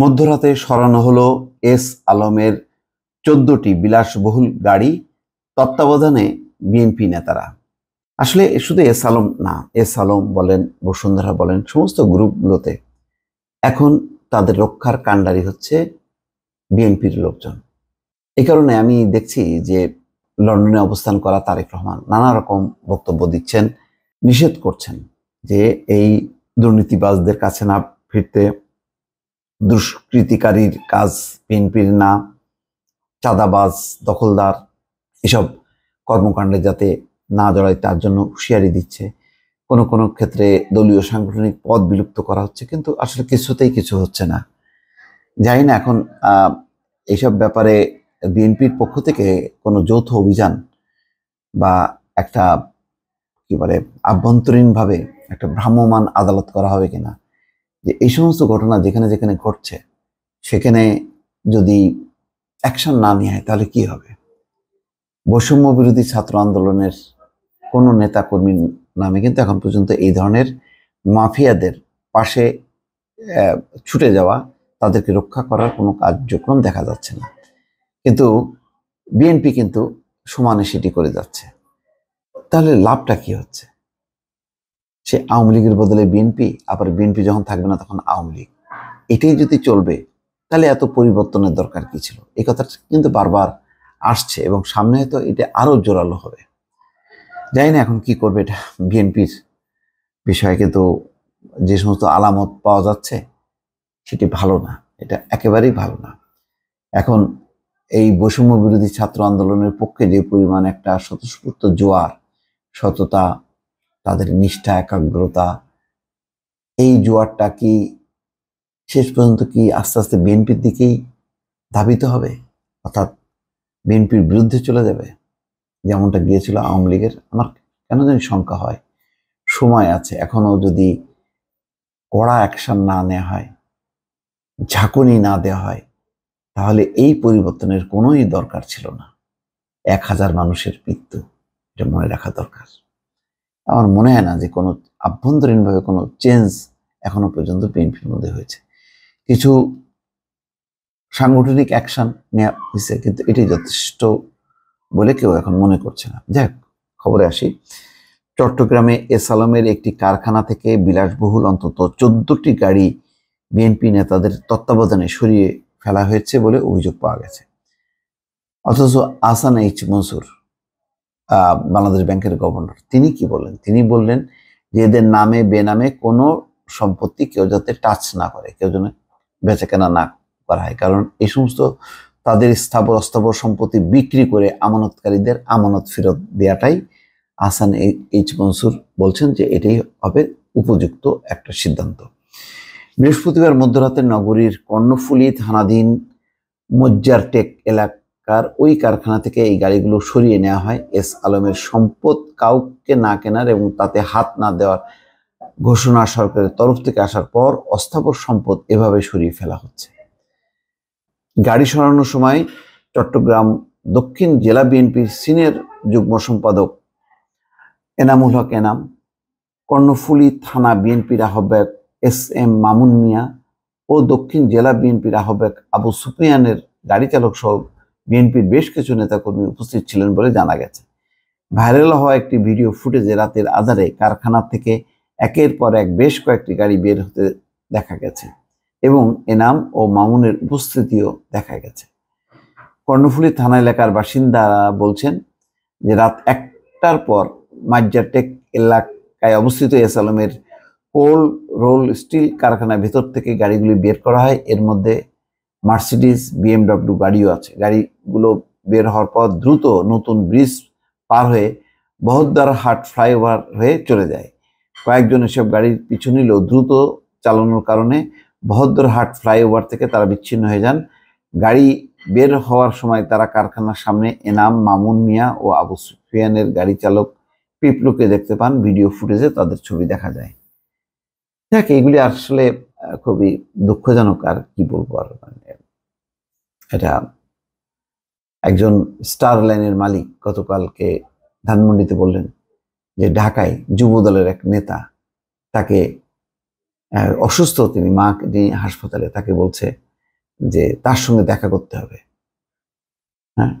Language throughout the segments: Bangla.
মধ্যরাতে সরানো হলো এস আলমের চোদ্দটি বিলাসবহুল গাড়ি তত্ত্বাবধানে বিএনপি নেতারা আসলে শুধু এস আলম না এস আলম বলেন বসুন্ধরা বলেন সমস্ত গ্রুপগুলোতে এখন তাদের রক্ষার কাণ্ডারি হচ্ছে বিএনপির লোকজন এই কারণে আমি দেখছি যে লন্ডনে অবস্থান করা তারেক রহমান নানা রকম বক্তব্য দিচ্ছেন নিষেধ করছেন যে এই দুর্নীতিবাজদের কাছে না ফিরতে দুষ্কৃতিকারীর কাজ বিএনপির না চাঁদাবাজ দখলদার এসব কর্মকাণ্ডে যাতে না জড়ায় তার জন্য হুঁশিয়ারি দিচ্ছে কোনো কোনো ক্ষেত্রে দলীয় সাংগঠনিক পদ বিলুপ্ত করা হচ্ছে কিন্তু আসলে কিছুতেই কিছু হচ্ছে না জানি না এখন এইসব ব্যাপারে বিএনপির পক্ষ থেকে কোনো যৌথ অভিযান বা একটা কি বলে আভ্যন্তরীণভাবে একটা ভ্রাম্যমান আদালত করা হবে কিনা যে এই সমস্ত ঘটনা যেখানে যেখানে ঘটছে সেখানে যদি অ্যাকশন না হয় তাহলে কি হবে বৈষম্য বিরোধী ছাত্র আন্দোলনের কোনো নেতাকর্মীর নামে কিন্তু এখন পর্যন্ত এই ধরনের মাফিয়াদের পাশে ছুটে যাওয়া তাদেরকে রক্ষা করার কোনো কার্যক্রম দেখা যাচ্ছে না কিন্তু বিএনপি কিন্তু সমানে সেটি করে যাচ্ছে তাহলে লাভটা কি হচ্ছে সে আওয়ামী লীগের বদলে বিএনপি আবার বিএনপি যখন থাকবে না তখন আওয়ামী লীগ এটাই যদি চলবে তাহলে এত পরিবর্তনের দরকার কী ছিল এই কথাটা কিন্তু বারবার আসছে এবং সামনে হয়তো এটা আরও জোরালো হবে জানি না এখন কি করবে এটা বিএনপির বিষয়ে কিন্তু যে সমস্ত আলামত পাওয়া যাচ্ছে সেটি ভালো না এটা একেবারেই ভালো না এখন এই বৈষম্য বিরোধী ছাত্র আন্দোলনের পক্ষে যে পরিমাণ একটা স্বতঃস্ফূর্ত জোয়ার সততা তাদের নিষ্ঠা একাগ্রতা এই জোয়ারটা কি শেষ পর্যন্ত কি আস্তে আস্তে বিএনপির দিকেই ধাবিত হবে অর্থাৎ বিএনপির বিরুদ্ধে চলে যাবে যেমনটা গিয়েছিল আওয়ামী লীগের আমার কেন যেন শঙ্কা হয় সময় আছে এখনও যদি কড়া অ্যাকশান না নেওয়া হয় ঝাঁকুনি না দেওয়া হয় তাহলে এই পরিবর্তনের কোনোই দরকার ছিল না এক হাজার মানুষের মৃত্যু এটা মনে রাখা দরকার আমার মনে হয় না যে কোনো আভ্যন্তরীণভাবে কোনো চেঞ্জ এখনো পর্যন্ত বিএনপির মধ্যে হয়েছে কিছু সাংগঠনিক অ্যাকশন নেওয়া হয়েছে কিন্তু এটি যথেষ্ট বলে কেউ এখন মনে করছে না যাই খবরে আসি চট্টগ্রামে এসালামের একটি কারখানা থেকে বিলাসবহুল অন্তত চোদ্দটি গাড়ি বিএনপি নেতাদের তত্ত্বাবধানে সরিয়ে ফেলা হয়েছে বলে অভিযোগ পাওয়া গেছে অথচ আসান এইচ মনসুর বাংলাদেশ ব্যাংকের গভর্নর তিনি কি বললেন তিনি বললেন যে এদের নামে বেনামে কোনো সম্পত্তি কেউ যাতে টাচ না করে কেউ যেন বেচাকেনা না করা হয় কারণ এই সমস্ত তাদের স্থাবর অস্থাবর সম্পত্তি বিক্রি করে আমানতকারীদের আমানত ফেরত দেওয়াটাই আসান এইচ মনসুর বলছেন যে এটাই হবে উপযুক্ত একটা সিদ্ধান্ত বৃহস্পতিবার মধ্যরাতের নগরীর কর্ণফুলি থানাধীন মজ্জারটেক এলাক কার ওই কারখানা থেকে এই গাড়িগুলো সরিয়ে নেওয়া হয় এস আলমের সম্পদ কাউকে না কেনার এবং তাতে হাত না দেওয়ার ঘোষণা সরকারের তরফ থেকে আসার পর অস্থাবর সম্পদ এভাবে সরিয়ে ফেলা হচ্ছে গাড়ি সরানোর সময় চট্টগ্রাম দক্ষিণ জেলা বিএনপির সিনিয়র যুগ্ম সম্পাদক এনামুল হক এনাম কর্ণফুলী থানা বিএনপির আহ্বায়ক এস এম মামুন মিয়া ও দক্ষিণ জেলা বিএনপির আহ্বায়ক আবু সুফিয়ানের গাড়ি চালক সহ বিএনপির বেশ কিছু নেতাকর্মী উপস্থিত ছিলেন বলে জানা গেছে ভাইরাল হওয়া একটি ভিডিও ফুটেজে রাতের আধারে কারখানা থেকে একের পর এক বেশ কয়েকটি গাড়ি বের হতে দেখা গেছে এবং এনাম ও মামুনের উপস্থিতিও দেখা গেছে কর্ণফুলী থানা এলাকার বাসিন্দারা বলছেন যে রাত একটার পর মাজ্জাটেক এলাকায় অবস্থিত এস আলমের কোল রোল স্টিল কারখানার ভেতর থেকে গাড়িগুলি বের করা হয় এর মধ্যে মার্সিডিস বিএমডব্লিউ গাড়িও আছে গাড়িগুলো বের হওয়ার পর দ্রুত নতুন ব্রিজ পার হয়ে বহদ্দার হাট ফ্লাইওভার হয়ে চলে যায় কয়েকজন এসব গাড়ির পিছু নিলেও দ্রুত চালানোর কারণে বহদ্দর হাট ফ্লাইওভার থেকে তারা বিচ্ছিন্ন হয়ে যান গাড়ি বের হওয়ার সময় তারা কারখানার সামনে এনাম মামুন মিয়া ও আবু সুফিয়ানের গাড়ি চালক পিপলুকে দেখতে পান ভিডিও ফুটেজে তাদের ছবি দেখা যায় দেখ এগুলি আসলে খুবই দুঃখজনক আর কি বলবো আর মানে এটা একজন স্টার লাইনের মালিক গতকালকে ধানমন্ডিতে বললেন যে ঢাকায় যুব দলের এক নেতা তাকে অসুস্থ তিনি মা নিয়ে হাসপাতালে তাকে বলছে যে তার সঙ্গে দেখা করতে হবে হ্যাঁ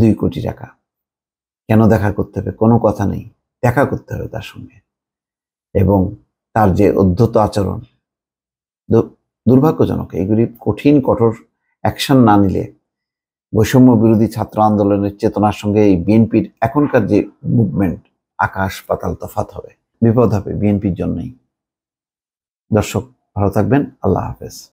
দুই কোটি টাকা কেন দেখা করতে হবে কোনো কথা নেই দেখা করতে হবে তার সঙ্গে এবং তার যে অধ্যত আচরণ দুর্ভাগ্যজনক এগুলি কঠিন কঠোর অ্যাকশন না নিলে বৈষম্য বিরোধী ছাত্র আন্দোলনের চেতনার সঙ্গে এই বিএনপির এখনকার যে মুভমেন্ট আকাশ পাতাল তফাত হবে বিপদ হবে বিএনপির জন্যই দর্শক ভালো থাকবেন আল্লাহ হাফেজ